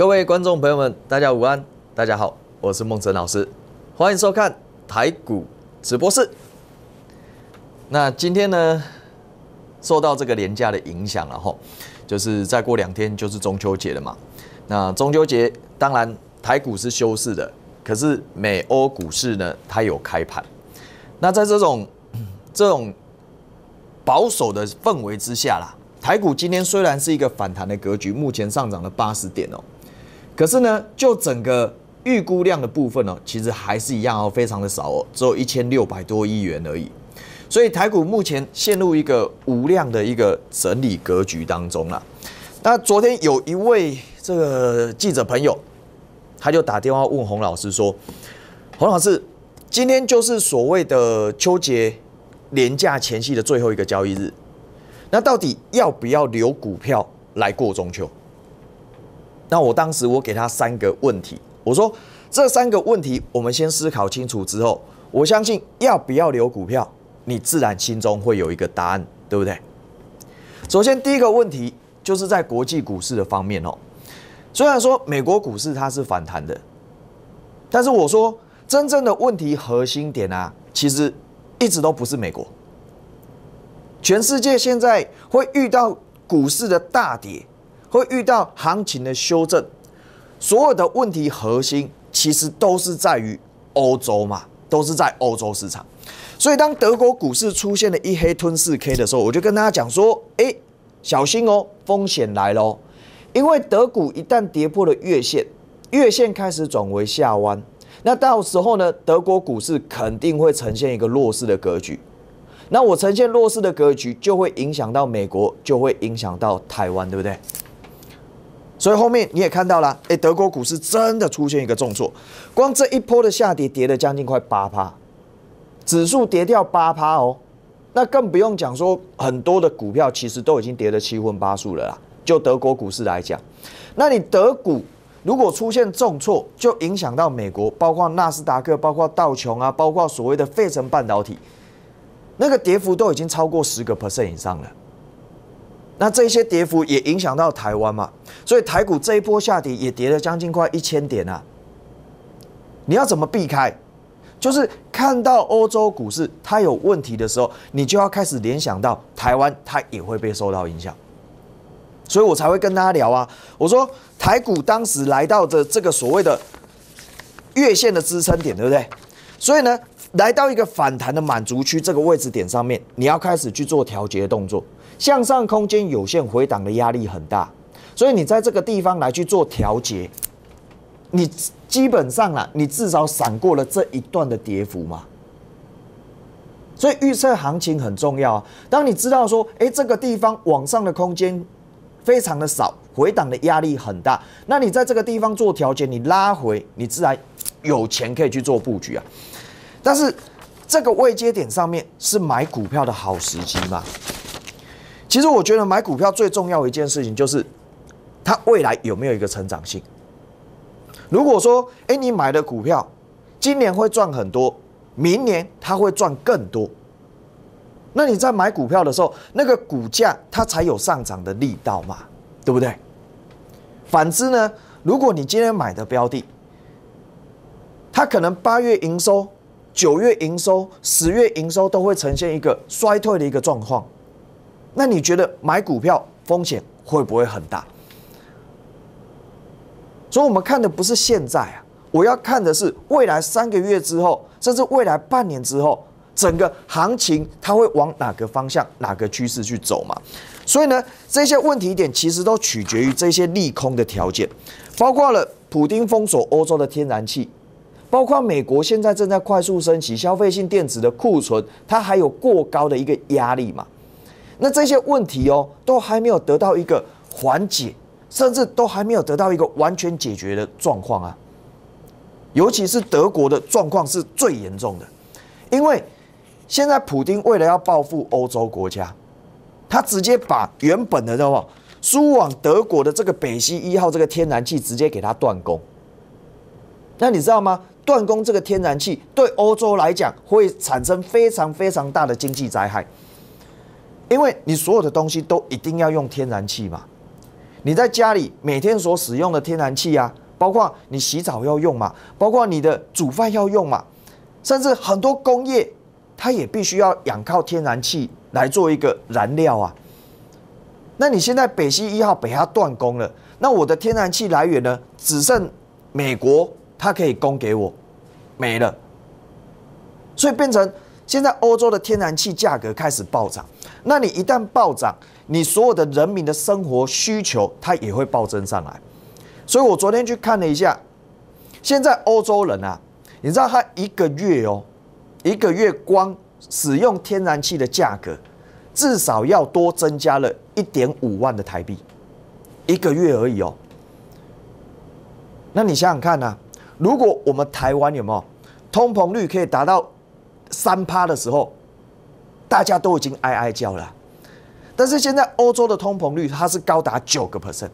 各位观众朋友们，大家午安！大家好，我是孟哲老师，欢迎收看台股直播室。那今天呢，受到这个廉价的影响，然后就是再过两天就是中秋节了嘛。那中秋节当然台股是休市的，可是美欧股市呢，它有开盘。那在这种这种保守的氛围之下啦，台股今天虽然是一个反弹的格局，目前上涨了八十点哦。可是呢，就整个预估量的部分呢，其实还是一样哦，非常的少哦，只有一千六百多亿元而已。所以台股目前陷入一个无量的一个整理格局当中了。那昨天有一位这个记者朋友，他就打电话问洪老师说：“洪老师，今天就是所谓的秋节连假前夕的最后一个交易日，那到底要不要留股票来过中秋？”那我当时我给他三个问题，我说这三个问题我们先思考清楚之后，我相信要不要留股票，你自然心中会有一个答案，对不对？首先第一个问题就是在国际股市的方面哦，虽然说美国股市它是反弹的，但是我说真正的问题核心点啊，其实一直都不是美国，全世界现在会遇到股市的大跌。会遇到行情的修正，所有的问题核心其实都是在于欧洲嘛，都是在欧洲市场。所以当德国股市出现了一黑吞四 K 的时候，我就跟大家讲说：，哎，小心哦，风险来喽！因为德股一旦跌破了月线，月线开始转为下弯，那到时候呢，德国股市肯定会呈现一个弱势的格局。那我呈现弱势的格局，就会影响到美国，就会影响到台湾，对不对？所以后面你也看到了，哎，德国股市真的出现一个重挫，光这一波的下跌跌了将近快八趴，指数跌掉八趴哦，那更不用讲说很多的股票其实都已经跌得七荤八素了啦。就德国股市来讲，那你德股如果出现重挫，就影响到美国，包括纳斯达克，包括道琼啊，包括所谓的费城半导体，那个跌幅都已经超过十个 percent 以上了。那这些跌幅也影响到台湾嘛，所以台股这一波下跌也跌了将近快一千点啊。你要怎么避开？就是看到欧洲股市它有问题的时候，你就要开始联想到台湾它也会被受到影响，所以我才会跟大家聊啊。我说台股当时来到的这个所谓的月线的支撑点，对不对？所以呢，来到一个反弹的满足区这个位置点上面，你要开始去做调节动作。向上空间有限，回档的压力很大，所以你在这个地方来去做调节，你基本上啊，你至少闪过了这一段的跌幅嘛。所以预测行情很重要啊。当你知道说，哎，这个地方往上的空间非常的少，回档的压力很大，那你在这个地方做调节，你拉回，你自然有钱可以去做布局啊。但是这个未接点上面是买股票的好时机嘛。其实我觉得买股票最重要一件事情就是，它未来有没有一个成长性。如果说，哎，你买的股票今年会赚很多，明年它会赚更多，那你在买股票的时候，那个股价它才有上涨的力道嘛，对不对？反之呢，如果你今天买的标的，它可能八月营收、九月营收、十月营收都会呈现一个衰退的一个状况。那你觉得买股票风险会不会很大？所以我们看的不是现在啊，我要看的是未来三个月之后，甚至未来半年之后，整个行情它会往哪个方向、哪个趋势去走嘛？所以呢，这些问题点其实都取决于这些利空的条件，包括了普丁封锁欧洲的天然气，包括美国现在正在快速升起消费性电子的库存，它还有过高的一个压力嘛？那这些问题哦，都还没有得到一个缓解，甚至都还没有得到一个完全解决的状况啊。尤其是德国的状况是最严重的，因为现在普京为了要报复欧洲国家，他直接把原本的的话输往德国的这个北溪一号这个天然气直接给他断供。那你知道吗？断供这个天然气对欧洲来讲会产生非常非常大的经济灾害。因为你所有的东西都一定要用天然气嘛，你在家里每天所使用的天然气啊，包括你洗澡要用嘛，包括你的煮饭要用嘛，甚至很多工业它也必须要仰靠天然气来做一个燃料啊。那你现在北溪一号北它断供了，那我的天然气来源呢只剩美国它可以供给我，没了，所以变成现在欧洲的天然气价格开始暴涨。那你一旦暴涨，你所有的人民的生活需求，它也会暴增上来。所以我昨天去看了一下，现在欧洲人啊，你知道他一个月哦，一个月光使用天然气的价格，至少要多增加了一点五万的台币，一个月而已哦。那你想想看啊，如果我们台湾有没有通膨率可以达到三趴的时候？大家都已经哀哀叫了，但是现在欧洲的通膨率它是高达九个 percent，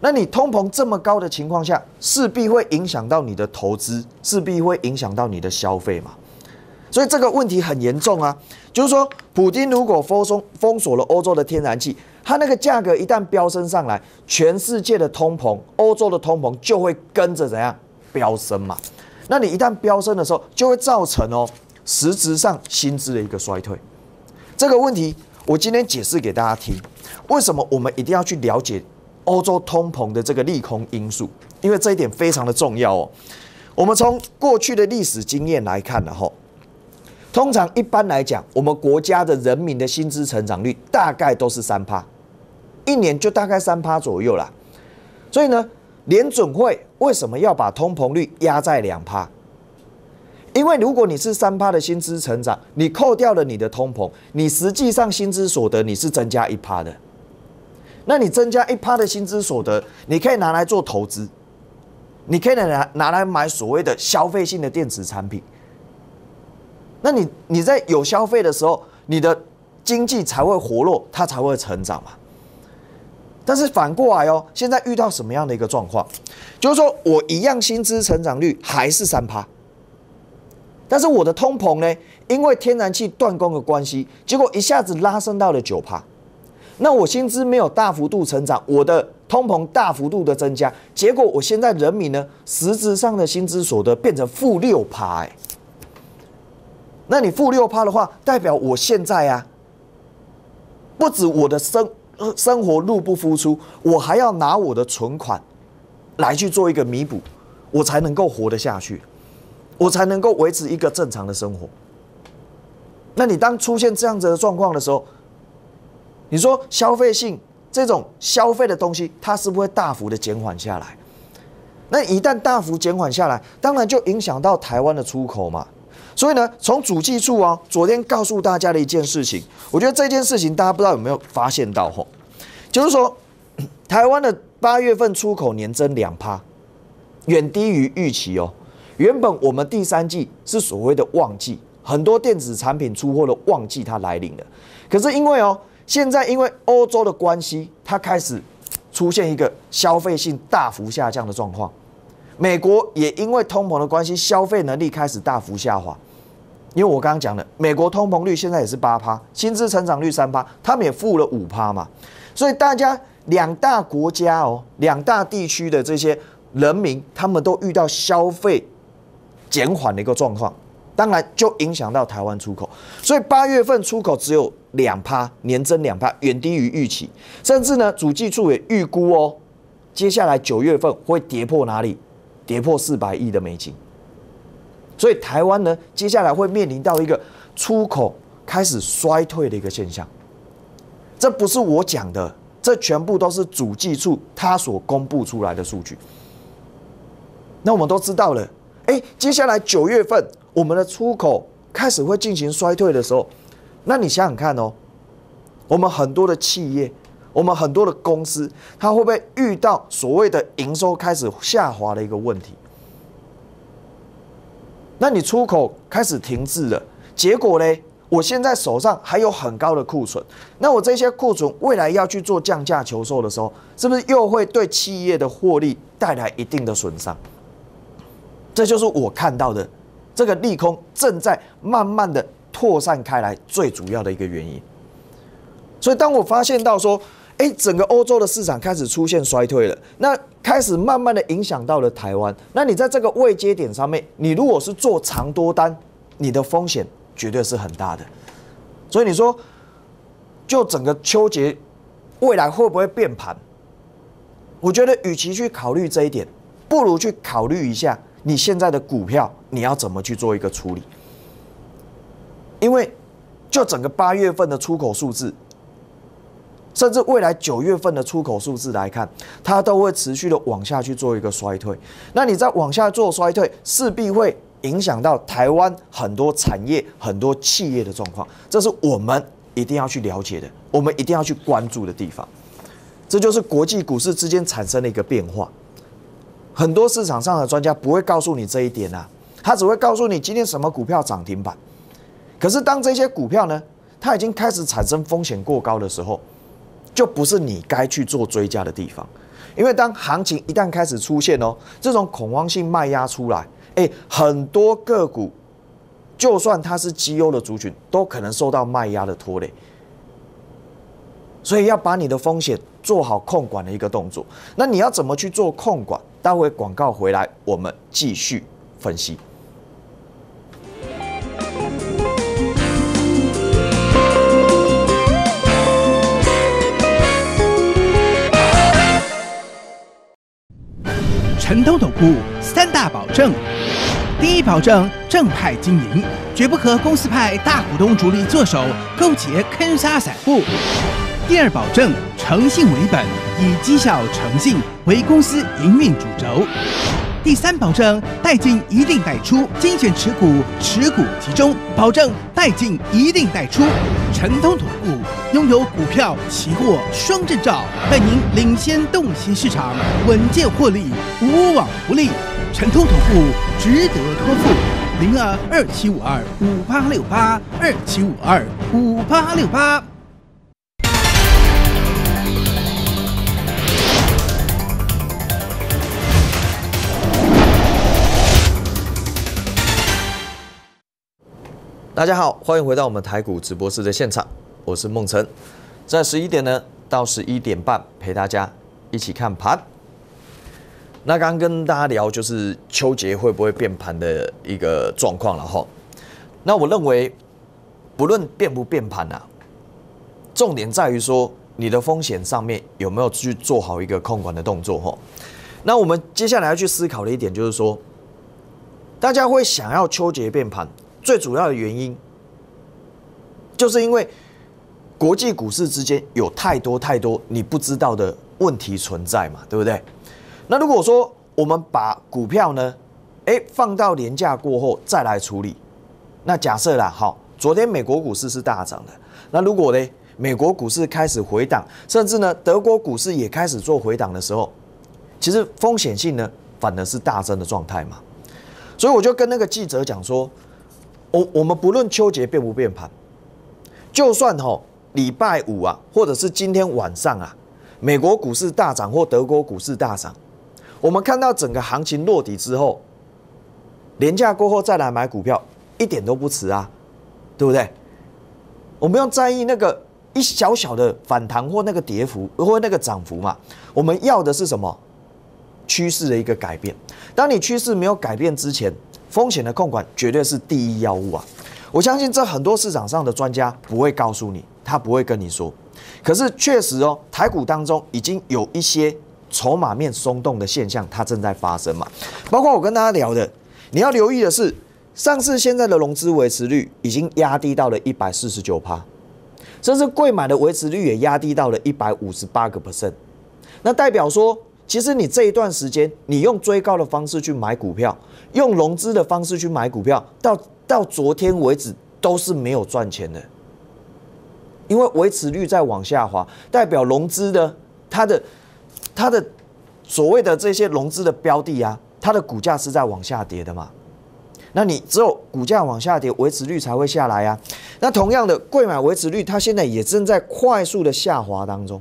那你通膨这么高的情况下，势必会影响到你的投资，势必会影响到你的消费嘛，所以这个问题很严重啊，就是说，普京如果封封封锁了欧洲的天然气，它那个价格一旦飙升上来，全世界的通膨，欧洲的通膨就会跟着怎样飙升嘛，那你一旦飙升的时候，就会造成哦。实质上薪资的一个衰退，这个问题我今天解释给大家听。为什么我们一定要去了解欧洲通膨的这个利空因素？因为这一点非常的重要哦。我们从过去的历史经验来看呢，吼，通常一般来讲，我们国家的人民的薪资成长率大概都是三趴，一年就大概三趴左右啦。所以呢，联准会为什么要把通膨率压在两趴？因为如果你是三趴的薪资成长，你扣掉了你的通膨，你实际上薪资所得你是增加一趴的。那你增加一趴的薪资所得，你可以拿来做投资，你可以拿拿来买所谓的消费性的电子产品。那你你在有消费的时候，你的经济才会活络，它才会成长嘛。但是反过来哦，现在遇到什么样的一个状况？就是说我一样薪资成长率还是三趴。但是我的通膨呢？因为天然气断供的关系，结果一下子拉升到了九趴。那我薪资没有大幅度成长，我的通膨大幅度的增加，结果我现在人民呢，实质上的薪资所得变成负六趴。哎，那你负六趴的话，代表我现在啊，不止我的生生活入不敷出，我还要拿我的存款来去做一个弥补，我才能够活得下去。我才能够维持一个正常的生活。那你当出现这样子的状况的时候，你说消费性这种消费的东西，它是不是大幅的减缓下来？那一旦大幅减缓下来，当然就影响到台湾的出口嘛。所以呢，从主计处哦，昨天告诉大家的一件事情，我觉得这件事情大家不知道有没有发现到吼，就是说台湾的八月份出口年增两趴，远低于预期哦。原本我们第三季是所谓的旺季，很多电子产品出货的旺季它来临了。可是因为哦，现在因为欧洲的关系，它开始出现一个消费性大幅下降的状况。美国也因为通膨的关系，消费能力开始大幅下滑。因为我刚刚讲了，美国通膨率现在也是八趴，薪资成长率三趴，他们也负了五趴嘛。所以大家两大国家哦，两大地区的这些人民，他们都遇到消费。减缓的一个状况，当然就影响到台湾出口，所以八月份出口只有两趴，年增两趴，远低于预期。甚至呢，主计处也预估哦，接下来九月份会跌破哪里？跌破四百亿的美金。所以台湾呢，接下来会面临到一个出口开始衰退的一个现象。这不是我讲的，这全部都是主计处他所公布出来的数据。那我们都知道了。哎，接下来九月份我们的出口开始会进行衰退的时候，那你想想看哦，我们很多的企业，我们很多的公司，它会不会遇到所谓的营收开始下滑的一个问题？那你出口开始停滞了，结果呢？我现在手上还有很高的库存，那我这些库存未来要去做降价求售的时候，是不是又会对企业的获利带来一定的损伤？这就是我看到的，这个利空正在慢慢的扩散开来，最主要的一个原因。所以当我发现到说，哎，整个欧洲的市场开始出现衰退了，那开始慢慢的影响到了台湾。那你在这个未接点上面，你如果是做长多单，你的风险绝对是很大的。所以你说，就整个秋节未来会不会变盘？我觉得，与其去考虑这一点，不如去考虑一下。你现在的股票，你要怎么去做一个处理？因为，就整个八月份的出口数字，甚至未来九月份的出口数字来看，它都会持续的往下去做一个衰退。那你再往下做衰退，势必会影响到台湾很多产业、很多企业的状况。这是我们一定要去了解的，我们一定要去关注的地方。这就是国际股市之间产生的一个变化。很多市场上的专家不会告诉你这一点啊，他只会告诉你今天什么股票涨停板。可是当这些股票呢，它已经开始产生风险过高的时候，就不是你该去做追加的地方。因为当行情一旦开始出现哦，这种恐慌性卖压出来，哎，很多个股就算它是绩优的族群，都可能受到卖压的拖累。所以要把你的风险做好控管的一个动作。那你要怎么去做控管？待会广告回来，我们继续分析。陈东总部三大保证：第一保证，正派经营，绝不和公司派大股东主力做手勾结坑杀散户。第二保证诚信为本，以绩效诚信为公司营运主轴。第三保证带进一定带出，精选持股，持股集中，保证带进一定带出。诚通投顾拥有股票、期货双证照，带您领先洞悉市场，稳健获利，无往不利。诚通投顾值得托付。零二二七五二五八六八二七五二五八六八。大家好，欢迎回到我们台股直播室的现场，我是梦晨，在十一点呢到十一点半陪大家一起看盘。那刚刚跟大家聊就是秋节会不会变盘的一个状况了哈。那我认为，不论变不变盘啊，重点在于说你的风险上面有没有去做好一个控管的动作哈。那我们接下来要去思考的一点就是说，大家会想要秋节变盘。最主要的原因，就是因为国际股市之间有太多太多你不知道的问题存在嘛，对不对？那如果说我们把股票呢，哎，放到廉价过后再来处理，那假设啦，好，昨天美国股市是大涨的，那如果呢，美国股市开始回档，甚至呢，德国股市也开始做回档的时候，其实风险性呢，反而是大增的状态嘛。所以我就跟那个记者讲说。我我们不论秋节变不变盘，就算哈礼拜五啊，或者是今天晚上啊，美国股市大涨或德国股市大涨，我们看到整个行情落底之后，廉价过后再来买股票一点都不迟啊，对不对？我们不要在意那个一小小的反弹或那个跌幅或那个涨幅嘛，我们要的是什么？趋势的一个改变。当你趋势没有改变之前。风险的控管绝对是第一要务啊！我相信这很多市场上的专家不会告诉你，他不会跟你说。可是确实哦，台股当中已经有一些筹码面松动的现象，它正在发生嘛。包括我跟大家聊的，你要留意的是，上市现在的融资维持率已经压低到了一百四十九趴，甚至贵买的维持率也压低到了一百五十八个 percent。那代表说，其实你这一段时间，你用追高的方式去买股票。用融资的方式去买股票，到到昨天为止都是没有赚钱的，因为维持率在往下滑，代表融资的它的它的所谓的这些融资的标的啊，它的股价是在往下跌的嘛？那你只有股价往下跌，维持率才会下来啊。那同样的，贵买维持率它现在也正在快速的下滑当中。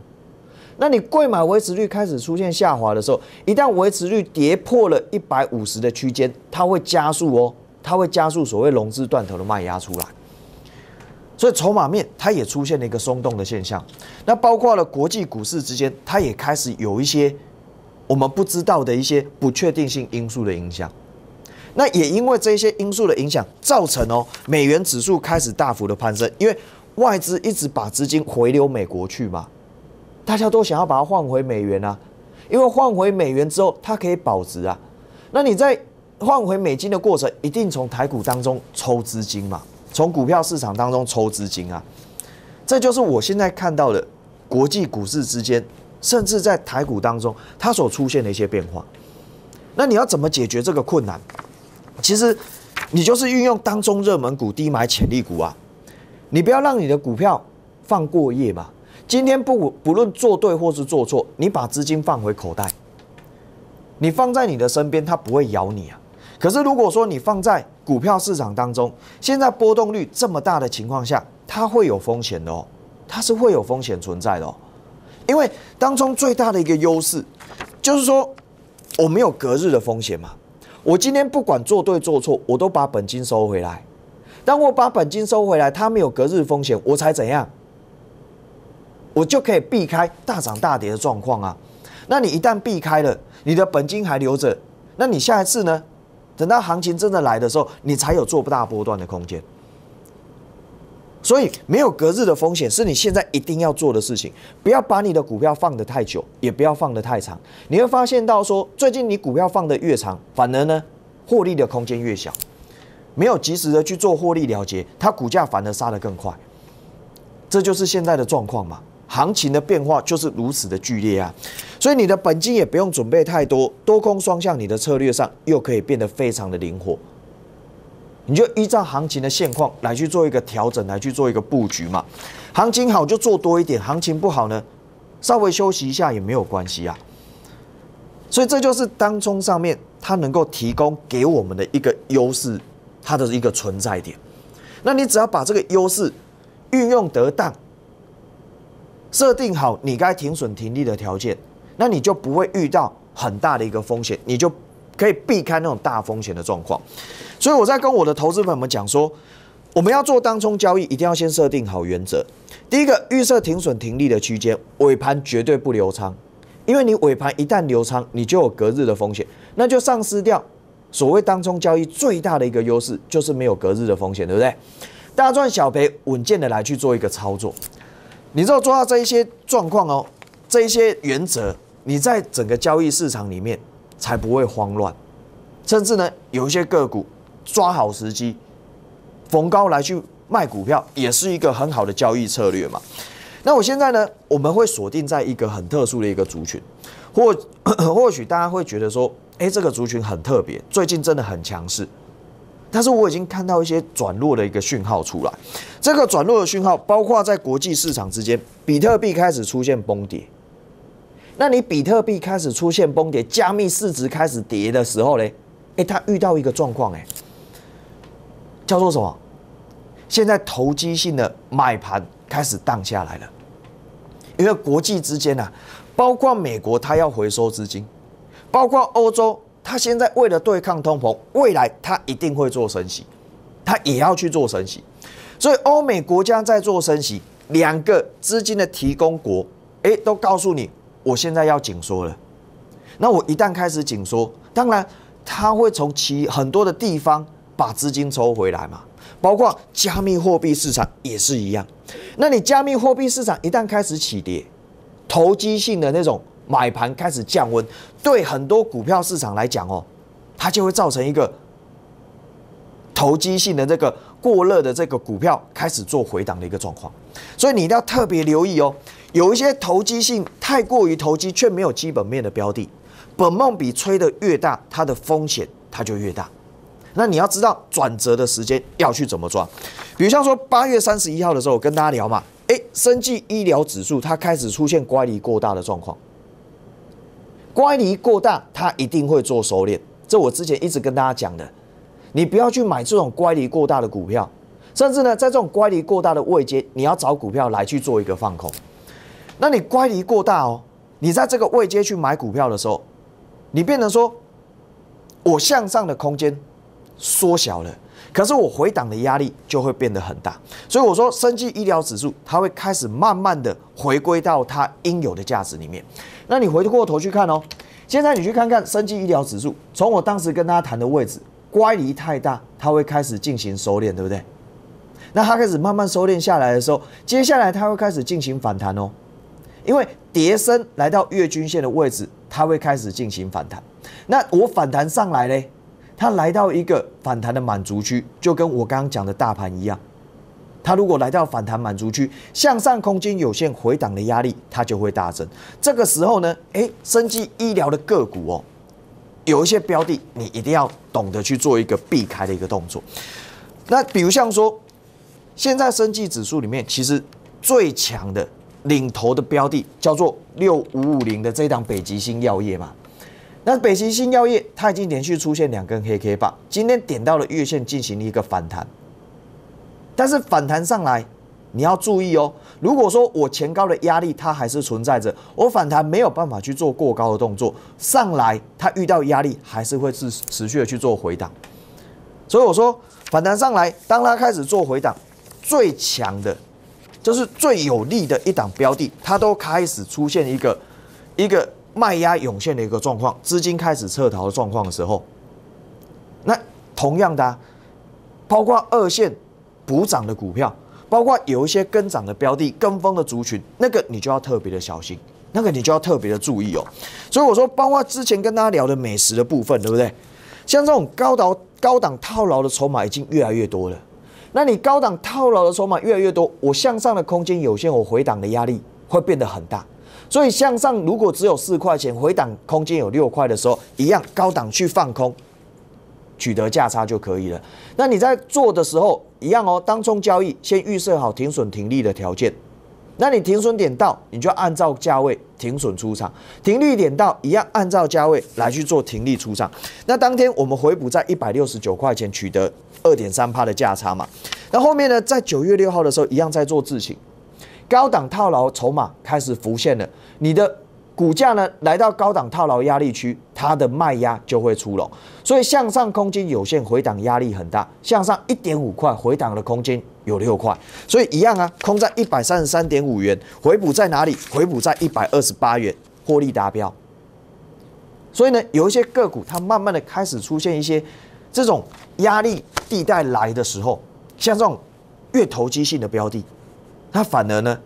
那你贵买维持率开始出现下滑的时候，一旦维持率跌破了一百五十的区间，它会加速哦，它会加速所谓融资断头的卖压出来，所以筹码面它也出现了一个松动的现象，那包括了国际股市之间，它也开始有一些我们不知道的一些不确定性因素的影响，那也因为这些因素的影响，造成哦美元指数开始大幅的攀升，因为外资一直把资金回流美国去嘛。大家都想要把它换回美元啊，因为换回美元之后，它可以保值啊。那你在换回美金的过程，一定从台股当中抽资金嘛，从股票市场当中抽资金啊。这就是我现在看到的国际股市之间，甚至在台股当中，它所出现的一些变化。那你要怎么解决这个困难？其实，你就是运用当中热门股低买潜力股啊，你不要让你的股票放过夜嘛。今天不不论做对或是做错，你把资金放回口袋，你放在你的身边，它不会咬你啊。可是如果说你放在股票市场当中，现在波动率这么大的情况下，它会有风险的哦，它是会有风险存在的哦。因为当中最大的一个优势，就是说我没有隔日的风险嘛。我今天不管做对做错，我都把本金收回来。当我把本金收回来，它没有隔日风险，我才怎样？我就可以避开大涨大跌的状况啊。那你一旦避开了，你的本金还留着，那你下一次呢？等到行情真的来的时候，你才有做不大波段的空间。所以没有隔日的风险是你现在一定要做的事情。不要把你的股票放得太久，也不要放得太长。你会发现到说，最近你股票放得越长，反而呢，获利的空间越小。没有及时的去做获利了结，它股价反而杀得更快。这就是现在的状况嘛。行情的变化就是如此的剧烈啊，所以你的本金也不用准备太多，多空双向，你的策略上又可以变得非常的灵活，你就依照行情的现况来去做一个调整，来去做一个布局嘛。行情好就做多一点，行情不好呢，稍微休息一下也没有关系啊。所以这就是当冲上面它能够提供给我们的一个优势，它的一个存在点。那你只要把这个优势运用得当。设定好你该停损停利的条件，那你就不会遇到很大的一个风险，你就可以避开那种大风险的状况。所以我在跟我的投资朋友们讲说，我们要做当冲交易，一定要先设定好原则。第一个，预设停损停利的区间，尾盘绝对不留仓，因为你尾盘一旦留仓，你就有隔日的风险，那就丧失掉所谓当冲交易最大的一个优势，就是没有隔日的风险，对不对？大赚小赔，稳健的来去做一个操作。你只有抓到这一些状况哦，这一些原则，你在整个交易市场里面才不会慌乱，甚至呢，有一些个股抓好时机，逢高来去卖股票，也是一个很好的交易策略嘛。那我现在呢，我们会锁定在一个很特殊的一个族群，或或许大家会觉得说，哎，这个族群很特别，最近真的很强势。但是我已经看到一些转弱的一个讯号出来，这个转弱的讯号包括在国际市场之间，比特币开始出现崩跌。那你比特币开始出现崩跌，加密市值开始跌的时候呢？哎，它遇到一个状况，哎，叫做什么？现在投机性的买盘开始荡下来了，因为国际之间呢，包括美国它要回收资金，包括欧洲。他现在为了对抗通膨，未来他一定会做升息，他也要去做升息，所以欧美国家在做升息，两个资金的提供国，哎，都告诉你，我现在要紧缩了。那我一旦开始紧缩，当然他会从其很多的地方把资金抽回来嘛，包括加密货币市场也是一样。那你加密货币市场一旦开始起跌，投机性的那种。买盘开始降温，对很多股票市场来讲哦，它就会造成一个投机性的这个过热的这个股票开始做回档的一个状况，所以你一定要特别留意哦，有一些投机性太过于投机却没有基本面的标的，本梦比吹得越大，它的风险它就越大。那你要知道转折的时间要去怎么抓，比如像说八月三十一号的时候我跟大家聊嘛，哎，生技医疗指数它开始出现乖离过大的状况。乖离过大，它一定会做收敛。这我之前一直跟大家讲的，你不要去买这种乖离过大的股票，甚至呢，在这种乖离过大的位阶，你要找股票来去做一个放空。那你乖离过大哦，你在这个位阶去买股票的时候，你变成说，我向上的空间缩小了。可是我回档的压力就会变得很大，所以我说生技医疗指数它会开始慢慢的回归到它应有的价值里面。那你回过头去看哦，现在你去看看生技医疗指数，从我当时跟大家谈的位置乖离太大，它会开始进行收敛，对不对？那它开始慢慢收敛下来的时候，接下来它会开始进行反弹哦，因为碟升来到月均线的位置，它会开始进行反弹。那我反弹上来嘞？它来到一个反弹的满足区，就跟我刚刚讲的大盘一样，它如果来到反弹满足区，向上空间有限，回档的压力它就会大增。这个时候呢，哎，生技医疗的个股哦，有一些标的你一定要懂得去做一个避开的一个动作。那比如像说，现在生技指数里面其实最强的领头的标的叫做六五五零的这档北极星药业嘛。那北极星药业，它已经连续出现两根黑 K 棒，今天点到了月线进行了一个反弹，但是反弹上来你要注意哦，如果说我前高的压力它还是存在着，我反弹没有办法去做过高的动作，上来它遇到压力还是会持持续的去做回档，所以我说反弹上来，当它开始做回档，最强的，就是最有利的一档标的，它都开始出现一个一个。卖压涌现的一个状况，资金开始撤逃的状况的时候，那同样的，包括二线补涨的股票，包括有一些跟涨的标的、跟风的族群，那个你就要特别的小心，那个你就要特别的注意哦。所以我说，包括之前跟大家聊的美食的部分，对不对？像这种高档高档套牢的筹码已经越来越多了。那你高档套牢的筹码越来越多，我向上的空间有限，我回档的压力会变得很大。所以向上，如果只有四块钱回档空间，有六块的时候，一样高档去放空，取得价差就可以了。那你在做的时候，一样哦，当冲交易，先预设好停损停利的条件。那你停损点到，你就按照价位停损出场；停利点到，一样按照价位来去做停利出场。那当天我们回补在一百六十九块钱，取得二点三趴的价差嘛。那后面呢，在九月六号的时候，一样在做自省。高档套牢筹码开始浮现了，你的股价呢来到高档套牢压力区，它的卖压就会出笼，所以向上空间有限，回档压力很大。向上一点五块，回档的空间有六块，所以一样啊，空在一百三十三点五元，回补在哪里？回补在一百二十八元，获利达标。所以呢，有一些个股它慢慢的开始出现一些这种压力地带来的时候，像这种越投机性的标的。它反而呢，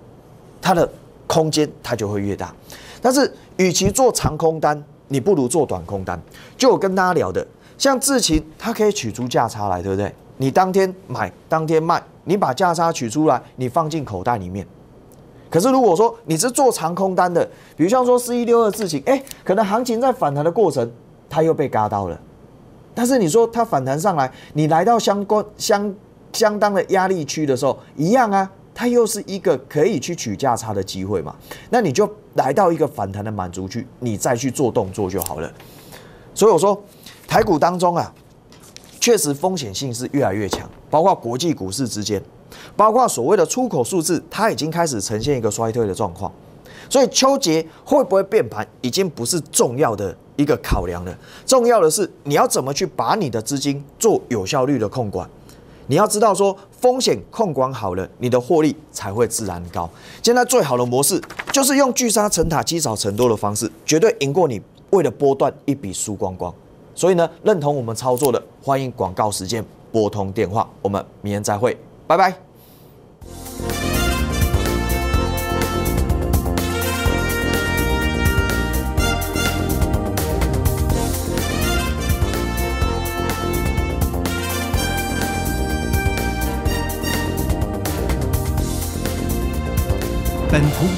它的空间它就会越大。但是，与其做长空单，你不如做短空单。就我跟大家聊的，像智勤，它可以取出价差来，对不对？你当天买，当天卖，你把价差取出来，你放进口袋里面。可是，如果说你是做长空单的，比如像说四一六二智勤，哎，可能行情在反弹的过程，它又被嘎刀了。但是你说它反弹上来，你来到相关相相当的压力区的时候，一样啊。它又是一个可以去取价差的机会嘛？那你就来到一个反弹的满足区，你再去做动作就好了。所以我说，台股当中啊，确实风险性是越来越强，包括国际股市之间，包括所谓的出口数字，它已经开始呈现一个衰退的状况。所以，秋节会不会变盘，已经不是重要的一个考量了。重要的是，你要怎么去把你的资金做有效率的控管。你要知道，说风险控管好了，你的获利才会自然高。现在最好的模式就是用聚沙成塔、积少成多的方式，绝对赢过你。为了波段一笔输光光，所以呢，认同我们操作的，欢迎广告时间拨通电话。我们明天再会，拜拜。